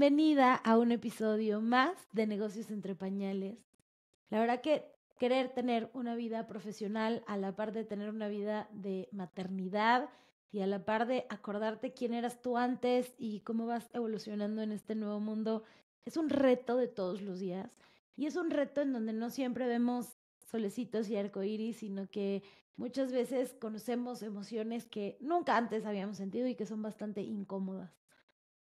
bienvenida a un episodio más de Negocios entre Pañales. La verdad que querer tener una vida profesional a la par de tener una vida de maternidad y a la par de acordarte quién eras tú antes y cómo vas evolucionando en este nuevo mundo es un reto de todos los días y es un reto en donde no siempre vemos solecitos y arcoíris, sino que muchas veces conocemos emociones que nunca antes habíamos sentido y que son bastante incómodas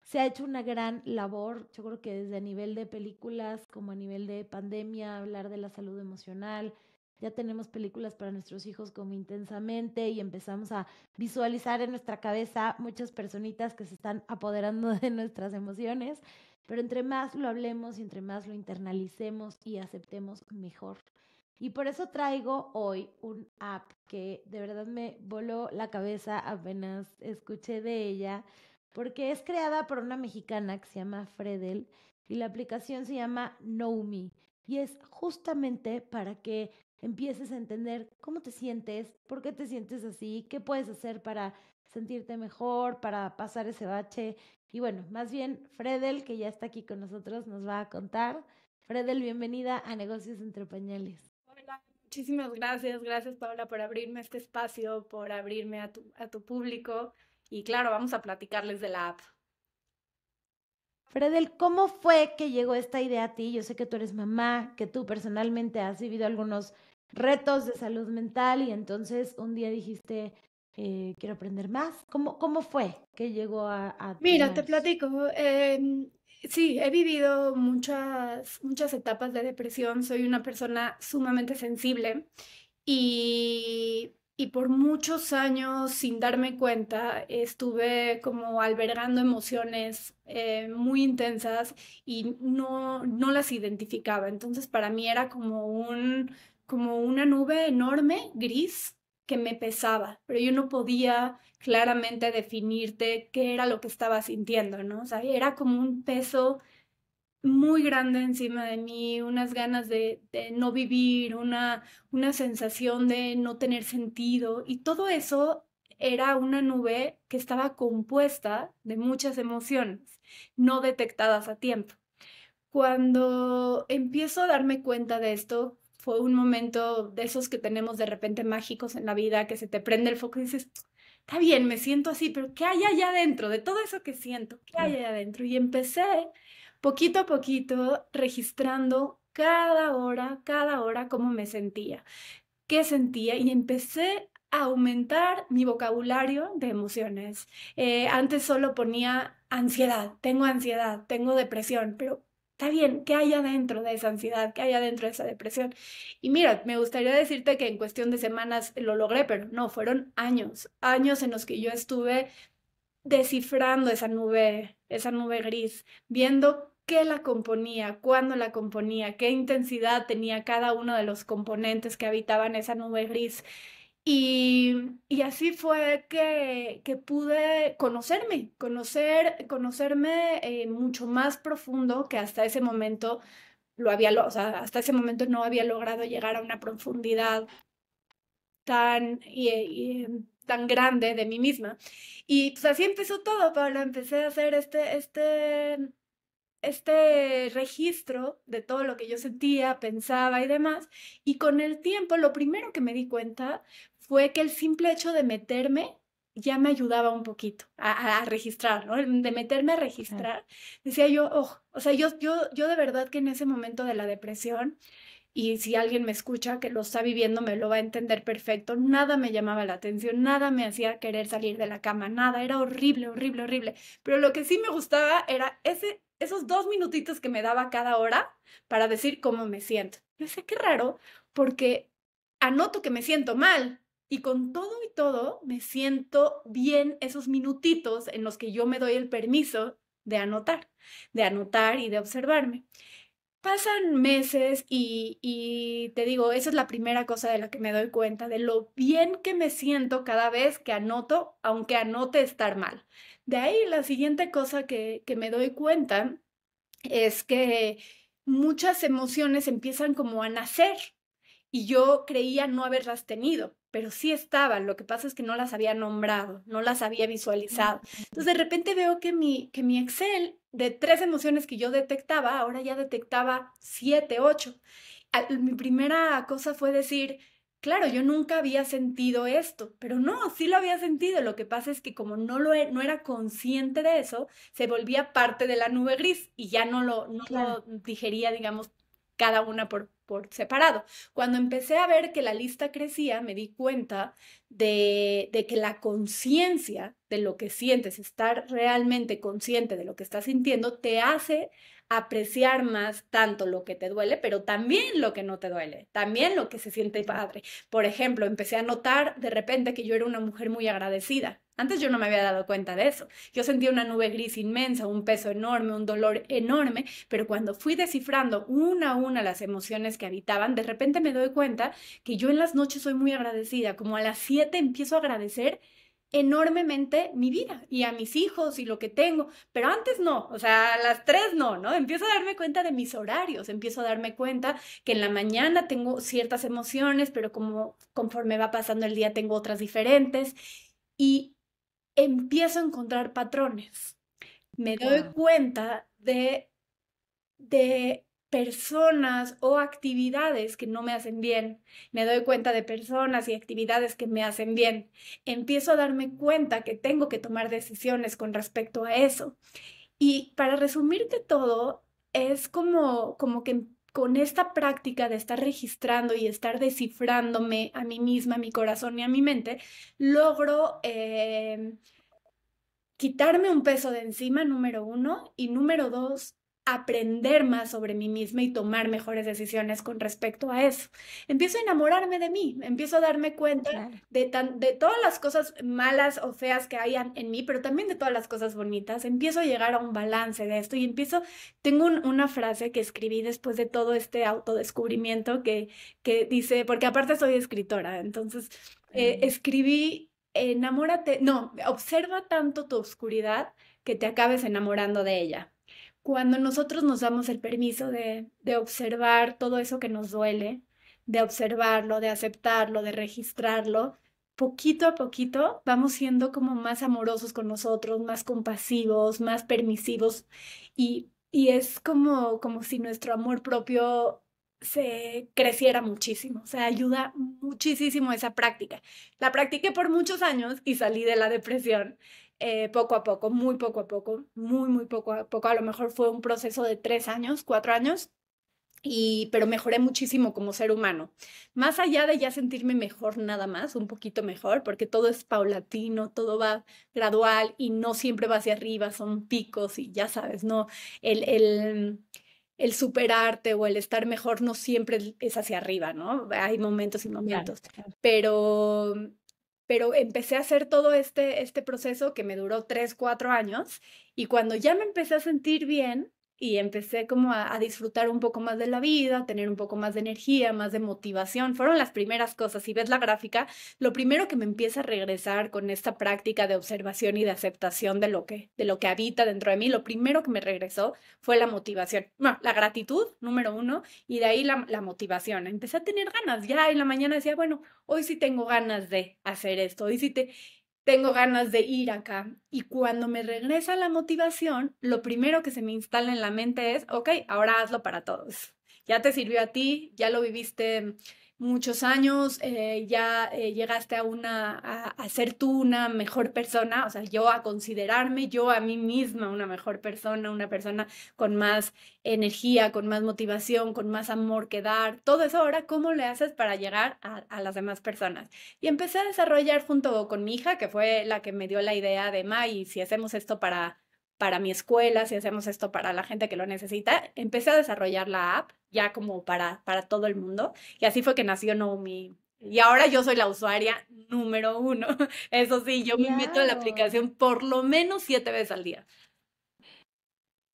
se ha hecho una gran labor, yo creo que desde a nivel de películas, como a nivel de pandemia, hablar de la salud emocional. Ya tenemos películas para nuestros hijos como intensamente y empezamos a visualizar en nuestra cabeza muchas personitas que se están apoderando de nuestras emociones. Pero entre más lo hablemos y entre más lo internalicemos y aceptemos mejor. Y por eso traigo hoy un app que de verdad me voló la cabeza apenas escuché de ella, porque es creada por una mexicana que se llama Fredel y la aplicación se llama Me. y es justamente para que empieces a entender cómo te sientes, por qué te sientes así, qué puedes hacer para sentirte mejor, para pasar ese bache. Y bueno, más bien Fredel, que ya está aquí con nosotros, nos va a contar. Fredel, bienvenida a Negocios entre Pañales. Hola, muchísimas gracias. Gracias, Paula, por abrirme este espacio, por abrirme a tu, a tu público. Y claro, vamos a platicarles de la app. Fredel, ¿cómo fue que llegó esta idea a ti? Yo sé que tú eres mamá, que tú personalmente has vivido algunos retos de salud mental y entonces un día dijiste, eh, quiero aprender más. ¿Cómo, ¿Cómo fue que llegó a... a Mira, te platico. Em, sí, he vivido muchas, muchas etapas de depresión. Soy una persona sumamente sensible y y por muchos años, sin darme cuenta, estuve como albergando emociones eh, muy intensas y no, no las identificaba. Entonces para mí era como, un, como una nube enorme, gris, que me pesaba, pero yo no podía claramente definirte qué era lo que estaba sintiendo, ¿no? O sea, era como un peso muy grande encima de mí, unas ganas de, no vivir, una, una sensación de no tener sentido y todo eso era una nube que estaba compuesta de muchas emociones no detectadas a tiempo. Cuando empiezo a darme cuenta de esto, fue un momento de esos que tenemos de repente mágicos en la vida, que se te prende el foco y dices, está bien, me siento así, pero ¿qué hay allá adentro? De todo eso que siento, ¿qué hay allá adentro? Y empecé poquito a poquito registrando cada hora, cada hora cómo me sentía, qué sentía y empecé a aumentar mi vocabulario de emociones. Eh, antes solo ponía ansiedad, tengo ansiedad, tengo depresión, pero está bien, ¿qué hay adentro de esa ansiedad? ¿Qué hay adentro de esa depresión? Y mira, me gustaría decirte que en cuestión de semanas lo logré, pero no, fueron años, años en los que yo estuve descifrando esa nube, esa nube gris, viendo qué la componía, cuándo la componía, qué intensidad tenía cada uno de los componentes que habitaban esa nube gris. Y, y así fue que, que, pude conocerme, conocer, conocerme eh, mucho más profundo que hasta ese momento lo había, o sea, hasta ese momento no había logrado llegar a una profundidad tan tan grande de mí misma. Y pues así empezó todo, Paula. Empecé a hacer este, este, este registro de todo lo que yo sentía, pensaba y demás. Y con el tiempo, lo primero que me di cuenta fue que el simple hecho de meterme ya me ayudaba un poquito a, registrar, ¿no? De meterme a registrar. Decía yo, oh, o sea, yo, yo, yo de verdad que en ese momento de la depresión, y si alguien me escucha que lo está viviendo me lo va a entender perfecto. Nada me llamaba la atención, nada me hacía querer salir de la cama, nada, era horrible, horrible, horrible. Pero lo que sí me gustaba era ese, esos dos minutitos que me daba cada hora para decir cómo me siento. Yo sé qué raro, porque anoto que me siento mal. Y con todo y todo, me siento bien esos minutitos en los que yo me doy el permiso de anotar, de anotar y de observarme pasan meses y, te digo, esa es la primera cosa de la que me doy cuenta, de lo bien que me siento cada vez que anoto, aunque anote estar mal. De ahí la siguiente cosa que, que me doy cuenta es que muchas emociones empiezan como a nacer y yo creía no haberlas tenido pero sí estaban, lo que pasa es que no las había nombrado, no las había visualizado. Entonces de repente veo que mi, que mi Excel de tres emociones que yo detectaba, ahora ya detectaba siete, ocho. Mi primera cosa fue decir, claro, yo nunca había sentido esto, pero no, sí lo había sentido. Lo que pasa es que como no, lo, e, no era consciente de eso, se volvía parte de la nube gris y ya no lo, no lo digería, digamos, cada una por, por separado. Cuando empecé a ver que la lista crecía, me di cuenta de, de que la conciencia de lo que sientes, estar realmente consciente de lo que estás sintiendo, te hace apreciar más tanto lo que te duele, pero también lo que no te duele, también lo que se siente padre. Por ejemplo, empecé a notar de repente que yo era una mujer muy agradecida antes yo no me había dado cuenta de eso. Yo sentía una nube gris inmensa, un peso enorme, un dolor enorme, pero cuando fui descifrando una a una las emociones que habitaban, de repente me doy cuenta que yo en las noches soy muy agradecida. Como a las 7 empiezo a agradecer enormemente mi vida y a mis hijos y lo que tengo, pero antes no, o sea, a las tres no, ¿no? Empiezo a darme cuenta de mis horarios, empiezo a darme cuenta que en la mañana tengo ciertas emociones, pero como conforme va pasando el día tengo otras diferentes y empiezo a encontrar patrones. Me doy cuenta de, de personas o actividades que no me hacen bien. Me doy cuenta de personas y actividades que me hacen bien. Empiezo a darme cuenta que tengo que tomar decisiones con respecto a eso. Y para resumirte todo, es como, como que con esta práctica de estar registrando y estar descifrándome a mí misma, a mi corazón y a mi mente, logro eh, quitarme un peso de encima, número uno, y número dos, aprender más sobre mí misma y tomar mejores decisiones con respecto a eso. Empiezo a enamorarme de mí, empiezo a darme cuenta de, de todas las cosas malas o feas que hay en mí, pero también de todas las cosas bonitas. Empiezo a llegar a un balance de esto y empiezo, tengo una frase que escribí después de todo este autodescubrimiento que, que dice, porque aparte soy escritora, entonces eh, escribí, enamórate, no, observa tanto tu oscuridad que te acabes enamorando de ella cuando nosotros nos damos el permiso de, de observar todo eso que nos duele, de observarlo, de aceptarlo, de registrarlo, poquito a poquito vamos siendo como más amorosos con nosotros, más compasivos, más permisivos y, y es como, como si nuestro amor propio se creciera muchísimo, o sea, ayuda muchísimo esa práctica. La practiqué por muchos años y salí de la depresión eh, poco a poco, muy poco a poco, muy, muy poco a poco. A lo mejor fue un proceso de tres años, cuatro años, y, pero mejoré muchísimo como ser humano. Más allá de ya sentirme mejor nada más, un poquito mejor, porque todo es paulatino, todo va gradual y no siempre va hacia arriba, son picos y ya sabes, ¿no? El, el, el superarte o el estar mejor no siempre es hacia arriba, ¿no? Hay momentos y momentos. Pero, pero empecé a hacer todo este, este proceso que me duró tres, cuatro años y cuando ya me empecé a sentir bien, y empecé como a, disfrutar un poco más de la vida, a tener un poco más de energía, más de motivación. Fueron las primeras cosas. Si ves la gráfica, lo primero que me empieza a regresar con esta práctica de observación y de aceptación de lo que, de lo que habita dentro de mí, lo primero que me regresó fue la motivación. Bueno, la gratitud, número uno, y de ahí la, la motivación. Empecé a tener ganas. Ya en la mañana decía, bueno, hoy sí tengo ganas de hacer esto. Hoy sí te tengo ganas de ir acá. Y cuando me regresa la motivación, lo primero que se me instala en la mente es, ok, ahora hazlo para todos. Ya te sirvió a ti, ya lo viviste muchos años, eh, ya eh, llegaste a, una, a, ser tú una mejor persona, o sea, yo a considerarme yo a mí misma una mejor persona, una persona con más energía, con más motivación, con más amor que dar, todo eso ahora, ¿cómo le haces para llegar a, las demás personas? Y empecé a desarrollar junto con mi hija, que fue la que me dio la idea de, y si hacemos esto para para mi escuela, si hacemos esto para la gente que lo necesita. Empecé a desarrollar la app ya como para, para todo el mundo y así fue que nació Noomi, Y ahora yo soy la usuaria número uno. Eso sí, yo me meto a la aplicación por lo menos siete veces al día.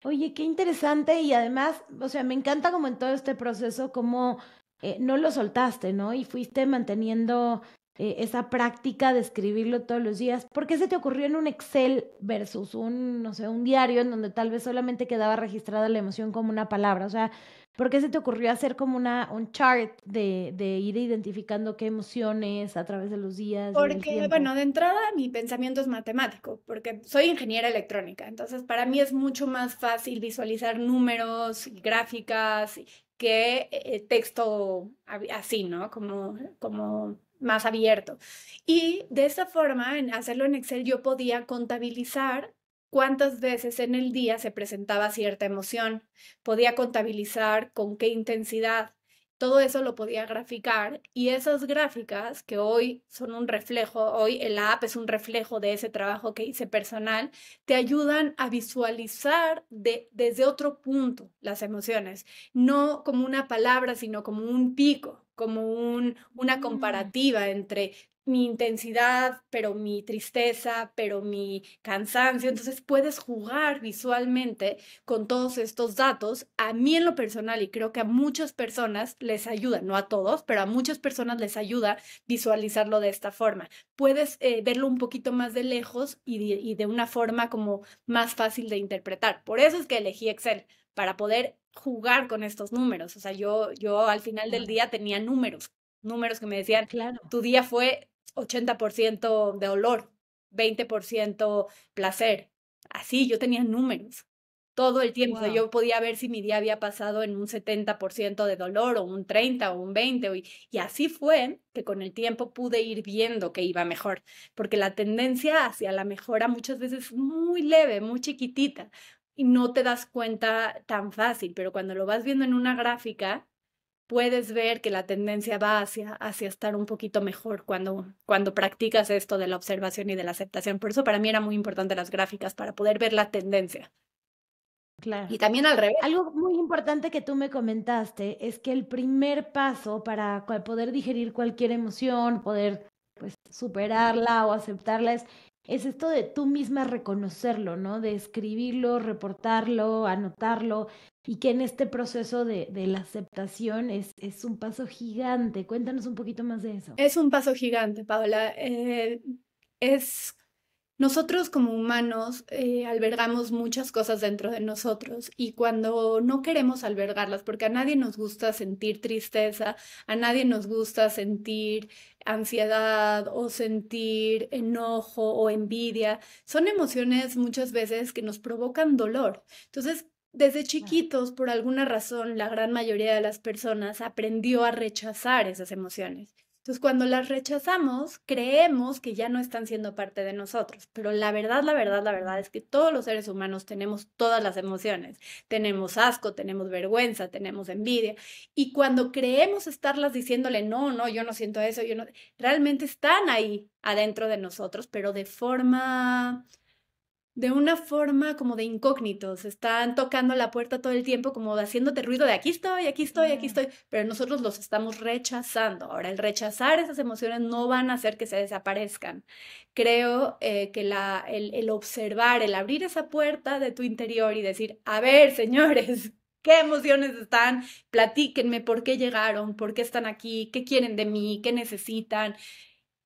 Oye, qué interesante y además, o sea, me encanta como en todo este proceso, como eh, no lo soltaste, ¿no? Y fuiste manteniendo eh, esa práctica de escribirlo todos los días? ¿Por qué se te ocurrió en un Excel versus un, no sé, un diario en donde tal vez solamente quedaba registrada la emoción como una palabra? O sea, ¿por qué se te ocurrió hacer como una, un chart de, de ir identificando qué emociones a través de los días? Porque, bueno, de entrada mi pensamiento es matemático, porque soy ingeniera electrónica, entonces para mí es mucho más fácil visualizar números, gráficas, que eh, texto así, ¿no? Como, como más abierto. Y de esa forma, en hacerlo en Excel, yo podía contabilizar cuántas veces en el día se presentaba cierta emoción, podía contabilizar con qué intensidad, todo eso lo podía graficar y esas gráficas que hoy son un reflejo, hoy el app es un reflejo de ese trabajo que hice personal, te ayudan a visualizar desde otro punto las emociones, no como una palabra, sino como un pico, como un, una mm. comparativa entre mi intensidad, pero mi tristeza, pero mi cansancio. Entonces puedes jugar visualmente con todos estos datos. A mí en lo personal, y creo que a muchas personas les ayuda, no a todos, pero a muchas personas les ayuda visualizarlo de esta forma. Puedes eh, verlo un poquito más de lejos y de una forma como más fácil de interpretar. Por eso es que elegí Excel, para poder jugar con estos números. O sea, yo, yo al final del día tenía números, números que me decían, claro. tu día fue 80% de dolor, 20% placer. Así, yo tenía números todo el tiempo. sea, yo podía ver si mi día había pasado en un 70% de dolor o un 30 o un 20. y, y, así fue que con el tiempo pude ir viendo que iba mejor, porque la tendencia hacia la mejora muchas veces es muy leve, muy chiquitita y no te das cuenta tan fácil, pero cuando lo vas viendo en una gráfica, puedes ver que la tendencia va hacia, hacia estar un poquito mejor cuando, cuando practicas esto de la observación y de la aceptación. Por eso para mí era muy importante las gráficas, para poder ver la tendencia. Claro. Y también al revés. Algo muy importante que tú me comentaste es que el primer paso para poder digerir cualquier emoción, poder pues superarla o aceptarla es es esto de tú misma reconocerlo, ¿no? De escribirlo, reportarlo, anotarlo, y que en este proceso de, de la aceptación es, es, un paso gigante. Cuéntanos un poquito más de eso. Es un paso gigante, Paola. Eh, es nosotros como humanos eh, albergamos muchas cosas dentro de nosotros y cuando no queremos albergarlas, porque a nadie nos gusta sentir tristeza, a nadie nos gusta sentir ansiedad o sentir enojo o envidia, son emociones muchas veces que nos provocan dolor. Entonces, desde chiquitos, por alguna razón, la gran mayoría de las personas aprendió a rechazar esas emociones. Entonces, cuando las rechazamos, creemos que ya no están siendo parte de nosotros, pero la verdad, la verdad, la verdad es que todos los seres humanos tenemos todas las emociones. Tenemos asco, tenemos vergüenza, tenemos envidia. Y cuando creemos estarlas diciéndole, no, no, yo no siento eso, yo no, realmente están ahí adentro de nosotros, pero de forma de una forma como de incógnitos, están tocando la puerta todo el tiempo, como haciéndote ruido de aquí estoy, aquí estoy, aquí estoy, pero nosotros los estamos rechazando. Ahora, el rechazar esas emociones no van a hacer que se desaparezcan. Creo eh, que la, el, el observar, el abrir esa puerta de tu interior y decir, a ver, señores, qué emociones están, platíquenme por qué llegaron, por qué están aquí, qué quieren de mí, qué necesitan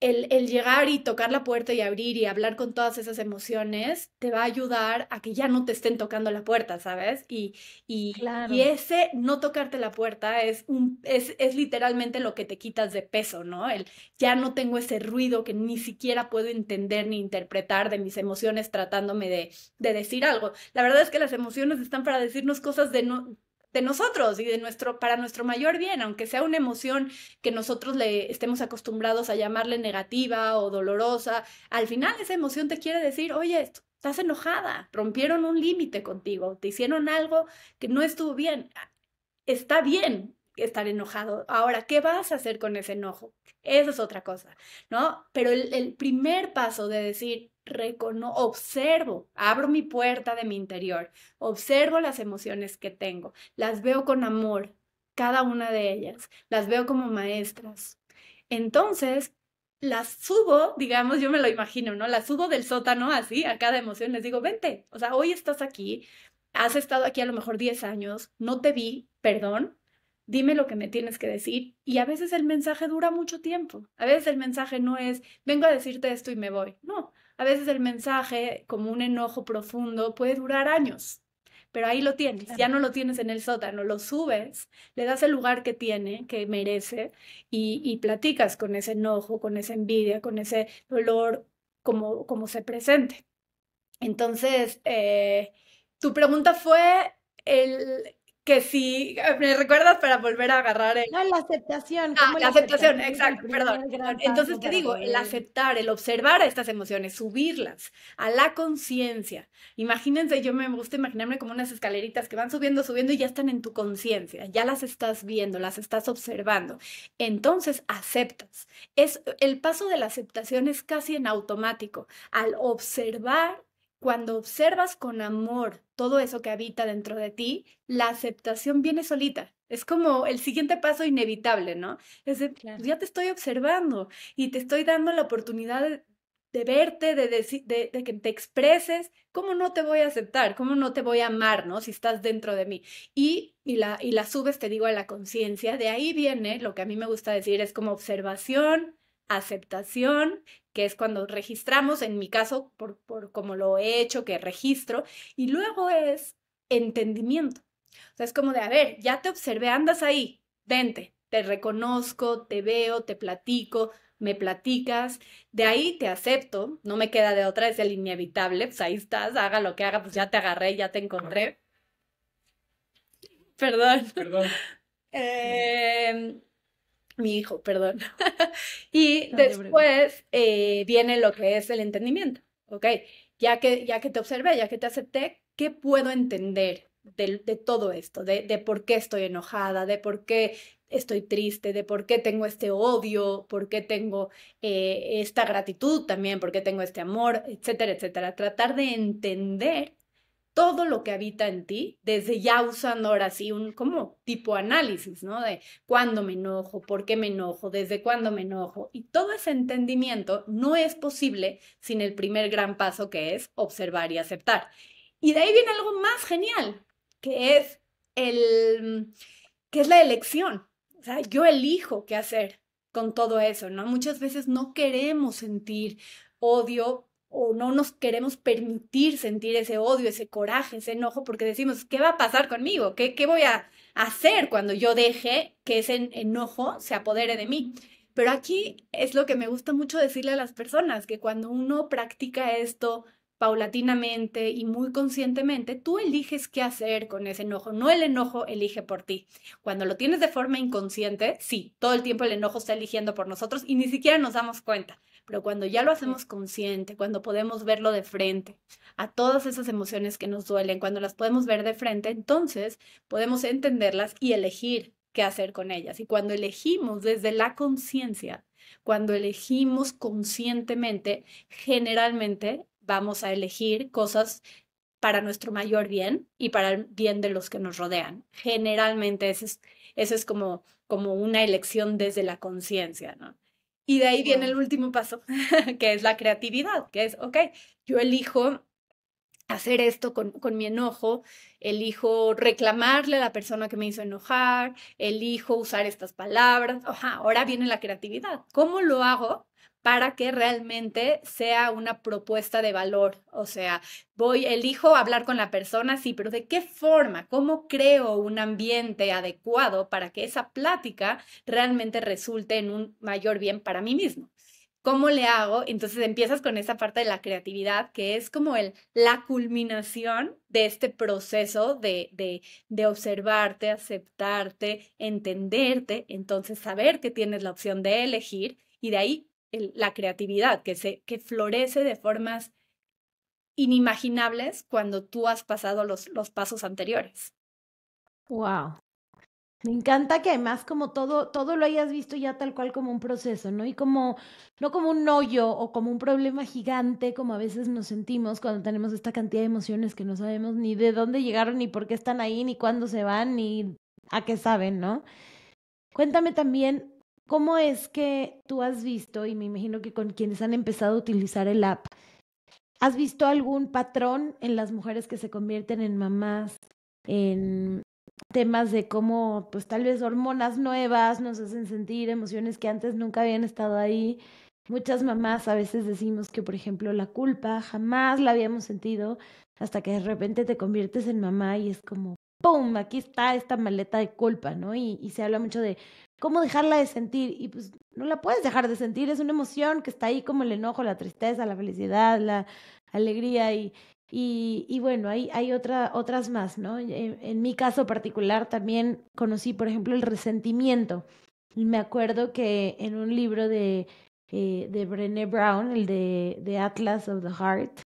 el, llegar y tocar la puerta y abrir y hablar con todas esas emociones te va a ayudar a que ya no te estén tocando la puerta, ¿sabes? Y, y ese no tocarte la puerta es, un, es, es, literalmente lo que te quitas de peso, ¿no? El ya no tengo ese ruido que ni siquiera puedo entender ni interpretar de mis emociones tratándome de, de decir algo. La verdad es que las emociones están para decirnos cosas de no, de nosotros y de nuestro, para nuestro mayor bien, aunque sea una emoción que nosotros le estemos acostumbrados a llamarle negativa o dolorosa, al final esa emoción te quiere decir, oye, estás enojada, rompieron un límite contigo, te hicieron algo que no estuvo bien. Ah, está bien estar enojado. Ahora, ¿qué vas a hacer con ese enojo? Esa es otra cosa, ¿no? Pero el primer paso de decir, recono observo, abro mi puerta de mi interior, observo las emociones que tengo, las veo con amor, cada una de ellas, las veo como maestras. Entonces, las subo, digamos, yo me lo imagino, ¿no? Las subo del sótano así a cada emoción, les digo, vente, o sea, hoy estás aquí, has estado aquí a lo mejor 10 años, no te vi, perdón, dime lo que me tienes que decir. Y a veces el mensaje dura mucho tiempo. A veces el mensaje no es, vengo a decirte esto y me voy. No, a veces el mensaje, como un enojo profundo, puede durar años, pero ahí lo tienes, ya no lo tienes en el sótano, lo subes, le das el lugar que tiene, que merece, y, platicas con ese enojo, con esa envidia, con ese dolor como, como se presente. Entonces, eh, tu pregunta fue el que sí, ¿me recuerdas para volver a agarrar el... No, la aceptación. Ah, la, aceptación, exacto, perdón. Entonces te digo, el aceptar, el observar a estas emociones, subirlas a la conciencia. Imagínense, yo me gusta imaginarme como unas escaleritas que van subiendo, subiendo y ya están en tu conciencia, ya las estás viendo, las estás observando. Entonces aceptas. Es, el paso de la aceptación es casi en automático. Al observar cuando observas con amor todo eso que habita dentro de ti, la aceptación viene solita. Es como el siguiente paso inevitable, ¿no? Es decir, pues, ya te estoy observando y te estoy dando la oportunidad de, verte, de, de, que te expreses, ¿cómo no te voy a aceptar? ¿Cómo no te voy a amar, ¿no? Si estás dentro de mí. Y, y, la, y la subes, te digo, a la conciencia. De ahí viene lo que a mí me gusta decir, es como observación, aceptación que es cuando registramos, en mi caso, por, por como lo he hecho, que registro, y luego es entendimiento. O sea, es como de, a ver, ya te observé, andas ahí, vente, te reconozco, te veo, te platico, me platicas, de ahí te acepto, no me queda de otra, es el inevitable, pues ahí estás, haga lo que haga, pues ya te agarré, ya te encontré. Perdón. Perdón. Em, mi hijo, perdón. y después eh, viene lo que es el entendimiento, ¿ok? Ya que, ya que te observé, ya que te acepté, ¿qué puedo entender de, todo esto? De, por qué estoy enojada, de por qué estoy triste, de por qué tengo este odio, por qué tengo eh, esta gratitud también, por qué tengo este amor, etcétera, etcétera. Tratar de entender todo lo que habita en ti, desde ya usando ahora sí un como tipo análisis, ¿no? De cuándo me enojo, por qué me enojo, desde cuándo me enojo. Y todo ese entendimiento no es posible sin el primer gran paso que es observar y aceptar. Y de ahí viene algo más genial, que es el que es la elección. O sea, yo elijo qué hacer con todo eso, ¿no? Muchas veces no queremos sentir odio o no nos queremos permitir sentir ese odio, ese coraje, ese enojo, porque decimos, ¿qué va a pasar conmigo? ¿Qué, qué voy a hacer cuando yo deje que ese enojo se apodere de mí? Pero aquí es lo que me gusta mucho decirle a las personas, que cuando uno practica esto paulatinamente y muy conscientemente, tú eliges qué hacer con ese enojo, no el enojo elige por ti. Cuando lo tienes de forma inconsciente, sí, todo el tiempo el enojo está eligiendo por nosotros y ni siquiera nos damos cuenta. Pero cuando ya lo hacemos consciente, cuando podemos verlo de frente, a todas esas emociones que nos duelen, cuando las podemos ver de frente, entonces podemos entenderlas y elegir qué hacer con ellas. Y cuando elegimos desde la conciencia, cuando elegimos conscientemente, generalmente vamos a elegir cosas para nuestro mayor bien y para el bien de los que nos rodean. Generalmente eso es, como, como una elección desde la conciencia, ¿no? Y de ahí viene el último paso, que es la creatividad, que es, ok, yo elijo hacer esto con, con, mi enojo, elijo reclamarle a la persona que me hizo enojar, elijo usar estas palabras. Oja, ahora viene la creatividad. ¿Cómo lo hago para que realmente sea una propuesta de valor. O sea, voy, elijo hablar con la persona, sí, pero ¿de qué forma? ¿Cómo creo un ambiente adecuado para que esa plática realmente resulte en un mayor bien para mí mismo? ¿Cómo le hago? Entonces empiezas con esa parte de la creatividad, que es como el, la culminación de este proceso de, de, de, observarte, aceptarte, entenderte, entonces saber que tienes la opción de elegir y de ahí la creatividad, que, se, que florece de formas inimaginables cuando tú has pasado los, los pasos anteriores. Wow. Me encanta que además como todo, todo lo hayas visto ya tal cual como un proceso, ¿no? Y como, no como un hoyo o como un problema gigante, como a veces nos sentimos cuando tenemos esta cantidad de emociones que no sabemos ni de dónde llegaron, ni por qué están ahí, ni cuándo se van, ni a qué saben, ¿no? Cuéntame también ¿Cómo es que tú has visto, y me imagino que con quienes han empezado a utilizar el app, ¿has visto algún patrón en las mujeres que se convierten en mamás, en temas de cómo, pues tal vez hormonas nuevas nos hacen sentir emociones que antes nunca habían estado ahí? Muchas mamás a veces decimos que, por ejemplo, la culpa jamás la habíamos sentido hasta que de repente te conviertes en mamá y es como, ¡pum! Aquí está esta maleta de culpa, ¿no? Y, y se habla mucho de ¿Cómo dejarla de sentir? Y pues no la puedes dejar de sentir, es una emoción que está ahí como el enojo, la tristeza, la felicidad, la alegría y, y, bueno, hay, hay otra, otras más, ¿no? En, mi caso particular también conocí, por ejemplo, el resentimiento. Me acuerdo que en un libro de, eh, de Brené Brown, el de, de Atlas of the Heart,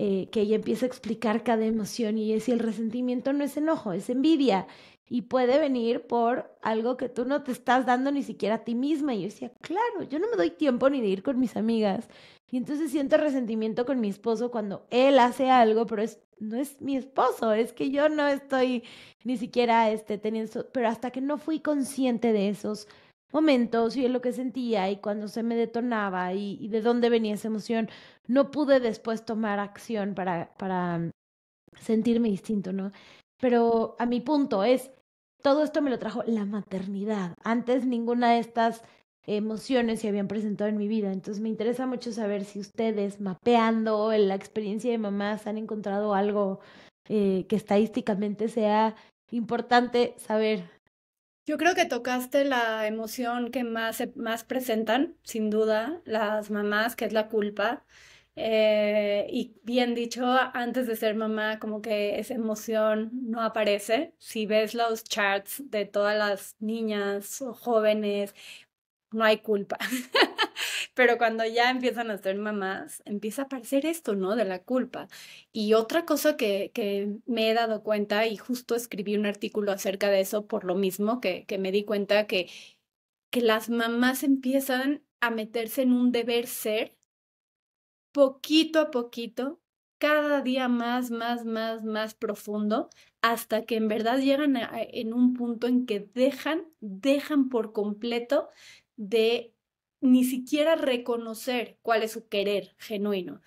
eh, que ella empieza a explicar cada emoción y es si el resentimiento no es enojo, es envidia y puede venir por algo que tú no te estás dando ni siquiera a ti misma. Y yo decía, claro, yo no me doy tiempo ni de ir con mis amigas. Y entonces siento resentimiento con mi esposo cuando él hace algo, pero no es mi esposo, es que yo no estoy ni siquiera este, teniendo... Pero hasta que no fui consciente de esos momentos y lo que sentía y cuando se me detonaba y, de dónde venía esa emoción, no pude después tomar acción para, para sentirme distinto, ¿no? Pero a mi punto es, todo esto me lo trajo la maternidad. Antes ninguna de estas emociones se habían presentado en mi vida. Entonces me interesa mucho saber si ustedes, mapeando la experiencia de mamás, han encontrado algo eh, que estadísticamente sea importante saber. Yo creo que tocaste la emoción que más, más presentan, sin duda, las mamás, que es la culpa. Eh, y bien dicho, antes de ser mamá, como que esa emoción no aparece. Si ves los charts de todas las niñas o jóvenes, no hay culpa. Pero cuando ya empiezan a ser mamás, empieza a aparecer esto, ¿no? De la culpa. Y otra cosa que, me he dado cuenta, y justo escribí un artículo acerca de eso por lo mismo, que, me di cuenta que, que las mamás empiezan a meterse en un deber ser poquito a poquito, cada día más, más, más, más profundo, hasta que en verdad llegan a, en un punto en que dejan, dejan por completo de ni siquiera reconocer cuál es su querer genuino.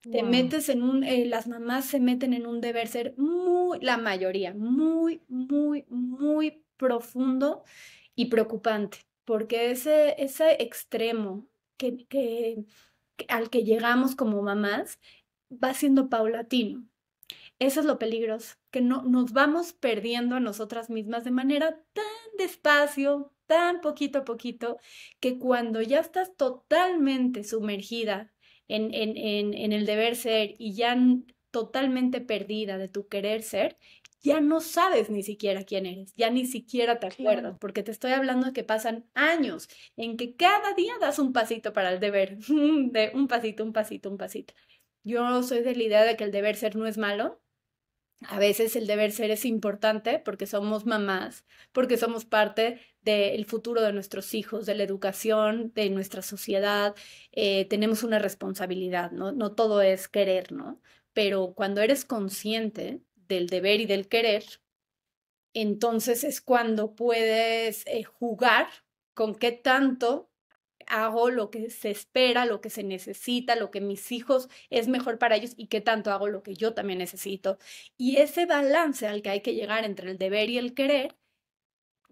Te metes en un, eh, las mamás se meten en un deber ser muy, la mayoría, muy, muy, muy profundo y preocupante, porque ese, ese extremo que, al que llegamos como mamás va siendo paulatino. Eso es lo peligroso, que no, nos vamos perdiendo a nosotras mismas de manera tan despacio, tan poquito a poquito que cuando ya estás totalmente sumergida en, en, en, el deber ser y ya totalmente perdida de tu querer ser, ya no sabes ni siquiera quién eres, ya ni siquiera te acuerdas, porque te estoy hablando de que pasan años en que cada día das un pasito para el deber, de un pasito, un pasito, un pasito. Yo soy de la idea de que el deber ser no es malo. A veces el deber ser es importante porque somos mamás, porque somos parte del futuro de nuestros hijos, de la educación, de nuestra sociedad. Eh, tenemos una responsabilidad, ¿no? No todo es querer, ¿no? Pero cuando eres consciente del deber y del querer, entonces es cuando puedes eh, jugar con qué tanto hago lo que se espera, lo que se necesita, lo que mis hijos es mejor para ellos y qué tanto hago lo que yo también necesito. Y ese balance al que hay que llegar entre el deber y el querer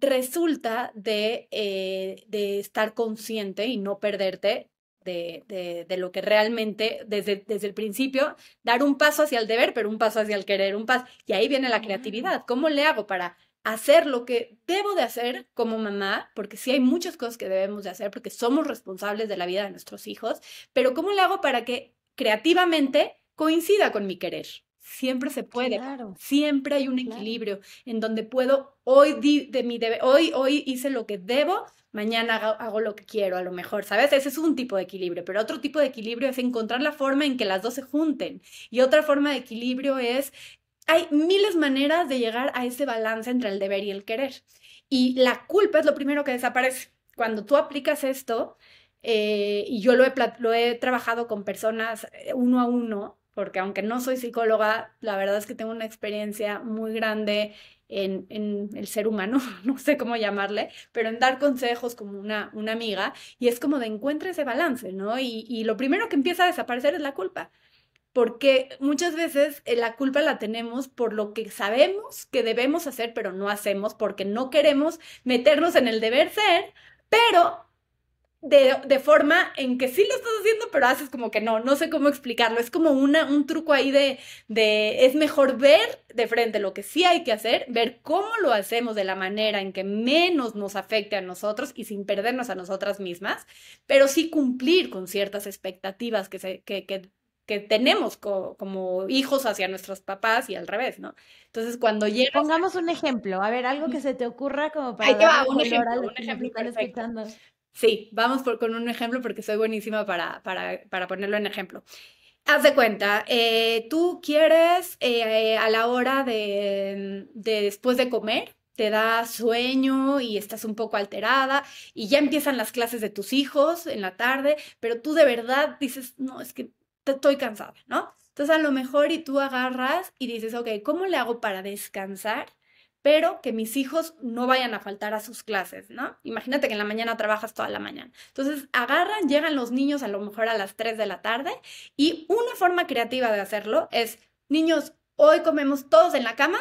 resulta de, eh, de estar consciente y no perderte de, de, lo que realmente, desde, desde el principio, dar un paso hacia el deber, pero un paso hacia el querer, un paso. Y ahí viene la creatividad. ¿Cómo le hago para hacer lo que debo de hacer como mamá? Porque sí hay muchas cosas que debemos de hacer, porque somos responsables de la vida de nuestros hijos, pero ¿cómo le hago para que creativamente coincida con mi querer? siempre se puede, siempre hay un equilibrio en donde puedo, hoy de mi hoy, hoy hice lo que debo, mañana hago, lo que quiero, a lo mejor, ¿sabes? Ese es un tipo de equilibrio, pero otro tipo de equilibrio es encontrar la forma en que las dos se junten. Y otra forma de equilibrio es, hay miles maneras de llegar a ese balance entre el deber y el querer. Y la culpa es lo primero que desaparece. Cuando tú aplicas esto, eh, y yo lo lo he trabajado con personas eh, uno a uno, porque aunque no soy psicóloga, la verdad es que tengo una experiencia muy grande en, el ser humano, no sé cómo llamarle, pero en dar consejos como una, una amiga, y es como de encuentra ese balance, ¿no? Y, y lo primero que empieza a desaparecer es la culpa, porque muchas veces eh, la culpa la tenemos por lo que sabemos que debemos hacer, pero no hacemos, porque no queremos meternos en el deber ser, pero de, forma en que sí lo estás haciendo, pero haces como que no, no sé cómo explicarlo. Es como una, un truco ahí de, de, es mejor ver de frente lo que sí hay que hacer, ver cómo lo hacemos de la manera en que menos nos afecte a nosotros y sin perdernos a nosotras mismas, pero sí cumplir con ciertas expectativas que, que, que, tenemos como hijos hacia nuestros papás y al revés, ¿no? Entonces, cuando Pongamos un ejemplo, a ver, algo que se te ocurra como para... Ahí un ejemplo, un ejemplo Sí, vamos con un ejemplo porque soy buenísima para, para, ponerlo en ejemplo. Haz de cuenta, eh, tú quieres eh, a la hora de, de después de comer, te da sueño y estás un poco alterada y ya empiezan las clases de tus hijos en la tarde, pero tú de verdad dices, no, es que estoy cansada, ¿no? Entonces a lo mejor y tú agarras y dices, ok, ¿cómo le hago para descansar pero que mis hijos no vayan a faltar a sus clases, ¿no? Imagínate que en la mañana trabajas toda la mañana. Entonces, agarran, llegan los niños a lo mejor a las 3 de la tarde y una forma creativa de hacerlo es, niños, hoy comemos todos en la cama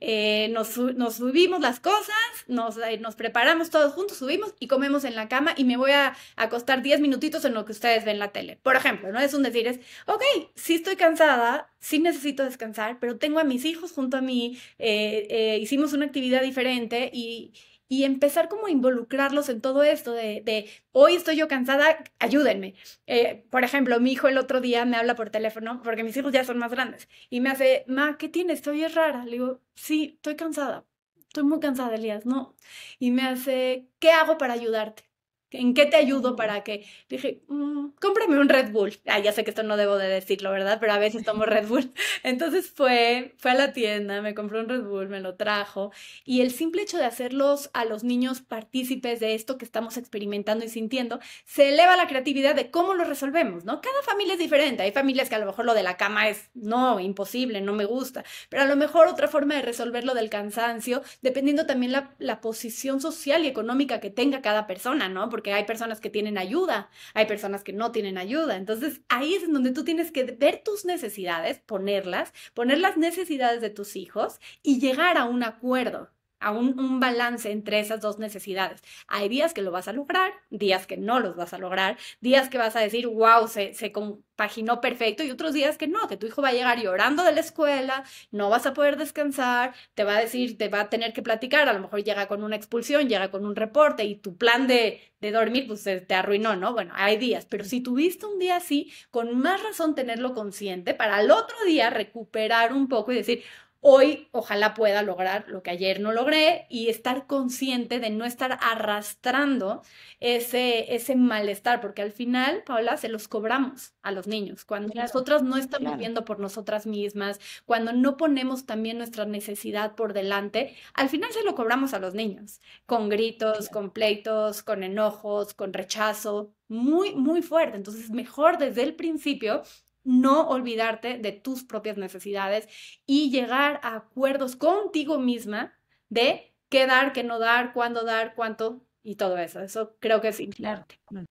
eh, nos, subimos las cosas, eh, nos, preparamos todos juntos, subimos y comemos en la cama y me voy a, acostar 10 minutitos en lo que ustedes ven la tele. Por ejemplo, ¿no? Es un decir, es, ok, sí estoy cansada, sí necesito descansar, pero tengo a mis hijos junto a mí, eh, hicimos una actividad diferente y, y empezar como a involucrarlos en todo esto de, hoy estoy yo cansada, ayúdenme. Eh, por ejemplo, mi hijo el otro día me habla por teléfono, porque mis hijos ya son más grandes, y me hace, ma, ¿qué tienes? Estoy rara. Le digo, sí, estoy cansada, estoy muy cansada, Elías, no. Y me hace, ¿qué hago para ayudarte? ¿En qué te ayudo para que? dije, mm, cómprame un Red Bull. Ah, ya sé que esto no debo de decirlo, ¿verdad? Pero a veces tomo Red Bull. Entonces fue, fue a la tienda, me compró un Red Bull, me lo trajo. Y el simple hecho de hacerlos a los niños partícipes de esto que estamos experimentando y sintiendo, se eleva la creatividad de cómo lo resolvemos, ¿no? Cada familia es diferente. Hay familias que a lo mejor lo de la cama es, no, imposible, no me gusta. Pero a lo mejor otra forma de resolverlo del cansancio, dependiendo también la, la posición social y económica que tenga cada persona, ¿no? porque hay personas que tienen ayuda, hay personas que no tienen ayuda. Entonces ahí es donde tú tienes que ver tus necesidades, ponerlas, poner las necesidades de tus hijos y llegar a un acuerdo a un, balance entre esas dos necesidades. Hay días que lo vas a lograr, días que no los vas a lograr, días que vas a decir, wow, se, se compaginó perfecto y otros días que no, que tu hijo va a llegar llorando de la escuela, no vas a poder descansar, te va a decir, te va a tener que platicar, a lo mejor llega con una expulsión, llega con un reporte y tu plan de, de dormir pues te arruinó, ¿no? Bueno, hay días, pero si tuviste un día así, con más razón tenerlo consciente para al otro día recuperar un poco y decir, hoy ojalá pueda lograr lo que ayer no logré y estar consciente de no estar arrastrando ese, ese malestar, porque al final, Paola, se los cobramos a los niños. Cuando las nosotras no estamos viendo por nosotras mismas, cuando no ponemos también nuestra necesidad por delante, al final se lo cobramos a los niños, con gritos, con pleitos, con enojos, con rechazo, muy, muy fuerte. Entonces, mejor desde el principio no olvidarte de tus propias necesidades y llegar a acuerdos contigo misma de qué dar, qué no dar, cuándo dar, cuánto y todo eso. Eso creo que es importante. Mm.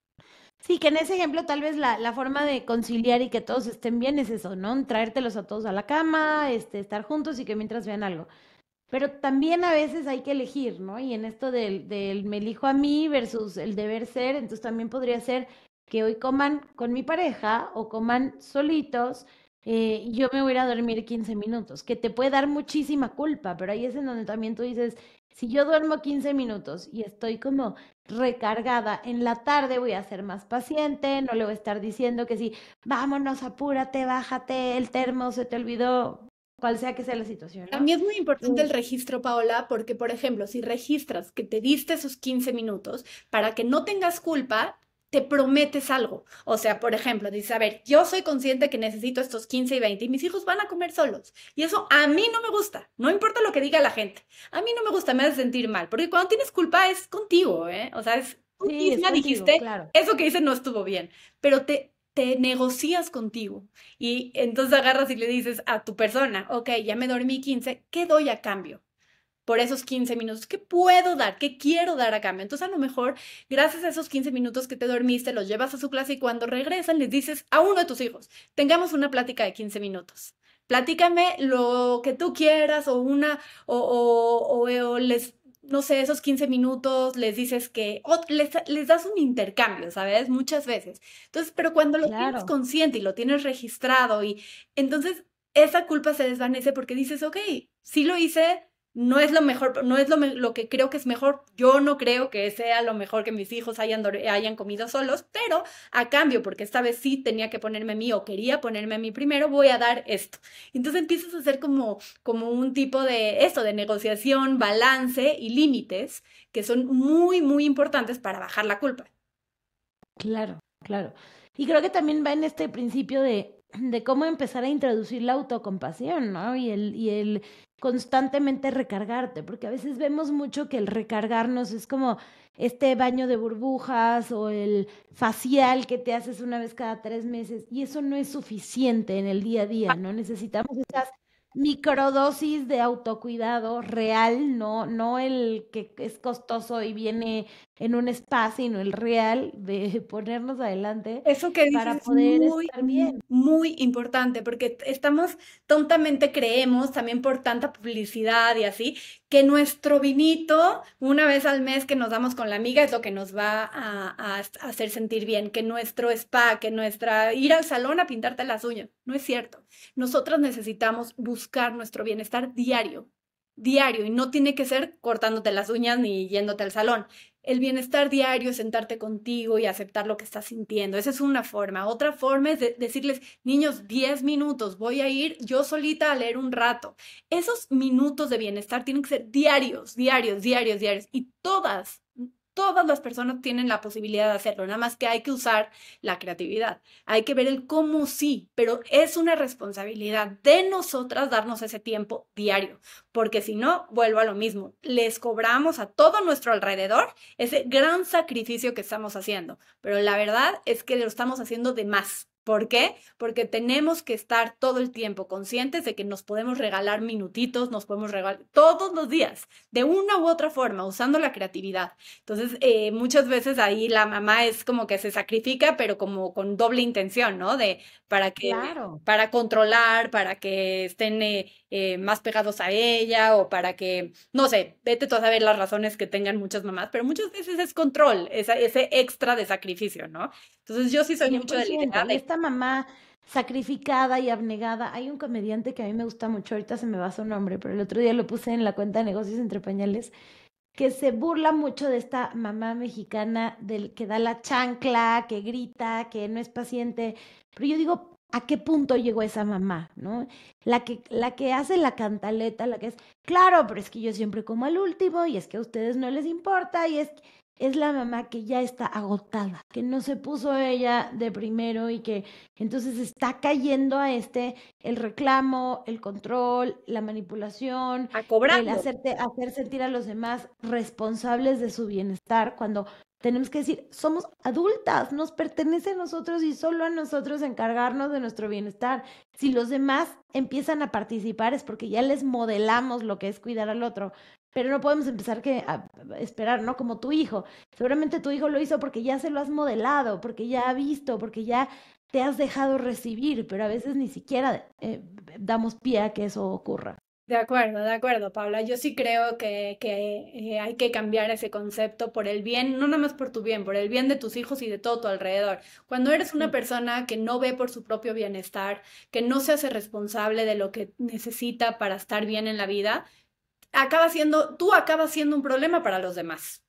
Sí, que en ese ejemplo tal vez la, la, forma de conciliar y que todos estén bien es eso, ¿no? Traértelos a todos a la cama, este, estar juntos y que mientras vean algo. Pero también a veces hay que elegir, ¿no? Y en esto del, del me elijo a mí versus el deber ser, entonces también podría ser que hoy coman con mi pareja o coman solitos. Eh, yo me voy a dormir 15 minutos, que te puede dar muchísima culpa, pero ahí es en donde también tú dices, si yo duermo 15 minutos y estoy como recargada, en la tarde voy a ser más paciente, no le voy a estar diciendo que sí, vámonos, apúrate, bájate, el termo se te olvidó, cual sea que sea la situación. También es muy importante el registro, Paola, porque, por ejemplo, si registras que te diste esos 15 minutos, para que no tengas culpa, te prometes algo. O sea, por ejemplo, dices, a ver, yo soy consciente que necesito estos 15 y 20 y mis hijos van a comer solos. Y eso a mí no me gusta, no importa lo que diga la gente. A mí no me gusta, me hace sentir mal, porque cuando tienes culpa es contigo, ¿eh? O sea, es... Tú dijiste, eso que hice no estuvo bien, pero te, te negocias contigo y entonces agarras y le dices a tu persona, ok, ya me dormí 15, ¿qué doy a cambio? por esos 15 minutos. ¿Qué puedo dar? ¿Qué quiero dar a cambio? Entonces a lo mejor, gracias a esos 15 minutos que te dormiste, los llevas a su clase y cuando regresan les dices a uno de tus hijos, tengamos una plática de 15 minutos. Platícame lo que tú quieras o una, o, o, les no sé, esos 15 minutos, les dices que, les, das un intercambio, ¿sabes? Muchas veces. Entonces, pero cuando lo tienes consciente y lo tienes registrado y entonces esa culpa se desvanece porque dices, ok, sí lo hice, no es lo mejor, no es lo, lo, que creo que es mejor. Yo no creo que sea lo mejor que mis hijos hayan, hayan comido solos, pero a cambio, porque esta vez sí tenía que ponerme a mí o quería ponerme a mí primero, voy a dar esto. Entonces empiezas a hacer como, como un tipo de esto, de negociación, balance y límites que son muy, muy importantes para bajar la culpa. Claro, claro. Y creo que también va en este principio de de cómo empezar a introducir la autocompasión, ¿no? Y el, y el constantemente recargarte, porque a veces vemos mucho que el recargarnos es como este baño de burbujas o el facial que te haces una vez cada tres meses, y eso no es suficiente en el día a día, ¿no? Necesitamos esas microdosis de autocuidado real, no, no el que es costoso y viene en un spa, sino el real de ponernos adelante Eso que para poder es muy, bien. Muy importante, porque estamos tontamente creemos también por tanta publicidad y así, que nuestro vinito, una vez al mes que nos damos con la amiga, es lo que nos va a, a hacer sentir bien, que nuestro spa, que nuestra ir al salón a pintarte las uñas. No es cierto. Nosotros necesitamos buscar nuestro bienestar diario, diario y no tiene que ser cortándote las uñas ni yéndote al salón el bienestar diario es sentarte contigo y aceptar lo que estás sintiendo. Esa es una forma. Otra forma es decirles, niños, 10 minutos, voy a ir yo solita a leer un rato. Esos minutos de bienestar tienen que ser diarios, diarios, diarios, diarios. Y todas todas las personas tienen la posibilidad de hacerlo, nada más que hay que usar la creatividad, hay que ver el cómo sí, pero es una responsabilidad de nosotras darnos ese tiempo diario, porque si no, vuelvo a lo mismo, les cobramos a todo nuestro alrededor ese gran sacrificio que estamos haciendo, pero la verdad es que lo estamos haciendo de más ¿Por qué? Porque tenemos que estar todo el tiempo conscientes de que nos podemos regalar minutitos, nos podemos regalar todos los días, de una u otra forma, usando la creatividad. Entonces, eh, muchas veces ahí la mamá es como que se sacrifica, pero como con doble intención, ¿no? De para que, para controlar, para que estén eh, eh, más pegados a ella o para que, no sé, vete tú a saber las razones que tengan muchas mamás, pero muchas veces es control, ese extra de sacrificio, ¿no? Entonces, yo sí soy mucho de mamá sacrificada y abnegada. Hay un comediante que a mí me gusta mucho, ahorita se me va su nombre, pero el otro día lo puse en la cuenta de negocios entre pañales, que se burla mucho de esta mamá mexicana del que da la chancla, que grita, que no es paciente. Pero yo digo, ¿a qué punto llegó esa mamá, no? La que la que hace la cantaleta, la que es, claro, pero es que yo siempre como al último y es que a ustedes no les importa y es que es la mamá que ya está agotada, que no se puso ella de primero y que entonces está cayendo a este el reclamo, el control, la manipulación, el hacerte hacer sentir a los demás responsables de su bienestar cuando tenemos que decir, somos adultas, nos pertenece a nosotros y solo a nosotros encargarnos de nuestro bienestar. Si los demás empiezan a participar es porque ya les modelamos lo que es cuidar al otro, pero no podemos empezar que a esperar, ¿no? Como tu hijo. Seguramente tu hijo lo hizo porque ya se lo has modelado, porque ya ha visto, porque ya te has dejado recibir, pero a veces ni siquiera eh, damos pie a que eso ocurra. De acuerdo, de acuerdo, Paula. Yo sí creo que, que eh, hay que cambiar ese concepto por el bien, no nada más por tu bien, por el bien de tus hijos y de todo tu alrededor. Cuando eres una persona que no ve por su propio bienestar, que no se hace responsable de lo que necesita para estar bien en la vida, acaba siendo, tú acabas siendo un problema para los demás.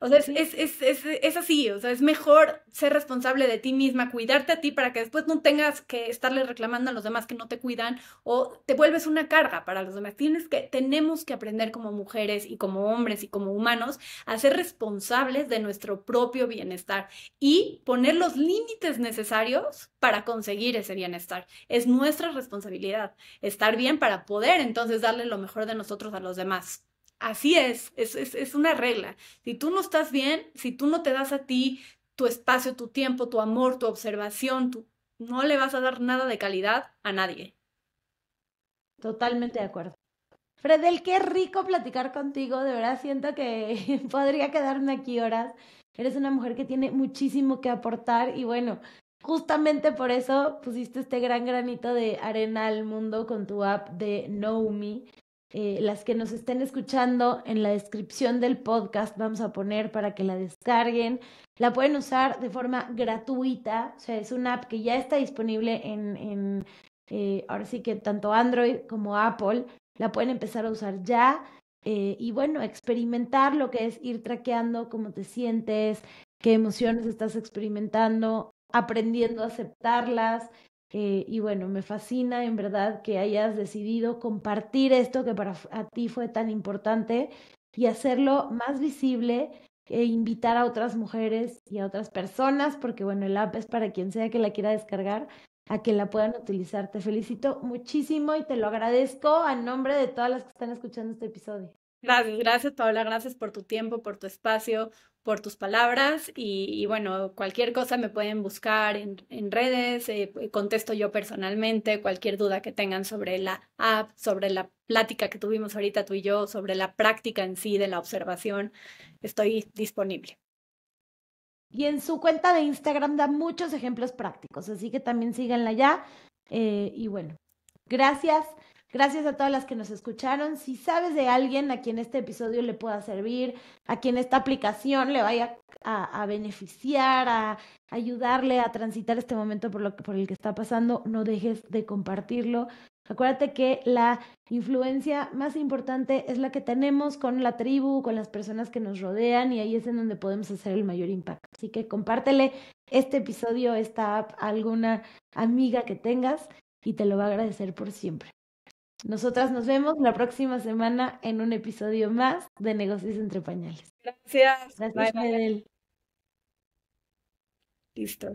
O sea, es, es, es, así, o sea, es mejor ser responsable de ti misma, cuidarte a ti para que después no tengas que estarle reclamando a los demás que no te cuidan o te vuelves una carga para los demás. Tienes que, tenemos que aprender como mujeres y como hombres y como humanos a ser responsables de nuestro propio bienestar y poner los límites necesarios para conseguir ese bienestar. Es nuestra responsabilidad estar bien para poder entonces darle lo mejor de nosotros a los demás. Así es, es, una regla. Si tú no estás bien, si tú no te das a ti tu espacio, tu tiempo, tu amor, tu observación, tú no le vas a dar nada de calidad a nadie. Totalmente de acuerdo. Fredel, qué rico platicar contigo, de verdad siento que podría quedarme aquí horas. Eres una mujer que tiene muchísimo que aportar y bueno, justamente por eso pusiste este gran granito de arena al mundo con tu app de Know Me. Eh, las que nos estén escuchando, en la descripción del podcast vamos a poner para que la descarguen. La pueden usar de forma gratuita, o sea, es una app que ya está disponible en, en eh, ahora sí que tanto Android como Apple, la pueden empezar a usar ya. Eh, y bueno, experimentar lo que es ir traqueando cómo te sientes, qué emociones estás experimentando, aprendiendo a aceptarlas, eh, y bueno, me fascina en verdad que hayas decidido compartir esto que para a ti fue tan importante y hacerlo más visible e invitar a otras mujeres y a otras personas, porque bueno, el app es para quien sea que la quiera descargar, a que la puedan utilizar. Te felicito muchísimo y te lo agradezco a nombre de todas las que están escuchando este episodio. Gracias, gracias Paola, gracias por tu tiempo, por tu espacio, por tus palabras y, bueno, cualquier cosa me pueden buscar en, redes, eh, eh, contesto yo personalmente cualquier duda que tengan sobre la app, sobre la plática que tuvimos ahorita tú y yo, sobre la práctica en sí de la observación, estoy disponible. Y en su cuenta de Instagram da muchos ejemplos prácticos, así que también síganla ya. Eh, y bueno, gracias. Gracias a todas las que nos escucharon. Si sabes de alguien a quien este episodio le pueda servir, a quien esta aplicación le vaya a, beneficiar, a ayudarle a transitar este momento por, lo que, por el que está pasando, no dejes de compartirlo. Acuérdate que la influencia más importante es la que tenemos con la tribu, con las personas que nos rodean y ahí es en donde podemos hacer el mayor impacto. Así que compártele este episodio, esta app, a alguna amiga que tengas y te lo va a agradecer por siempre. Nosotras nos vemos la próxima semana en un episodio más de Negocios entre Pañales. Gracias. Gracias, bye, Listo.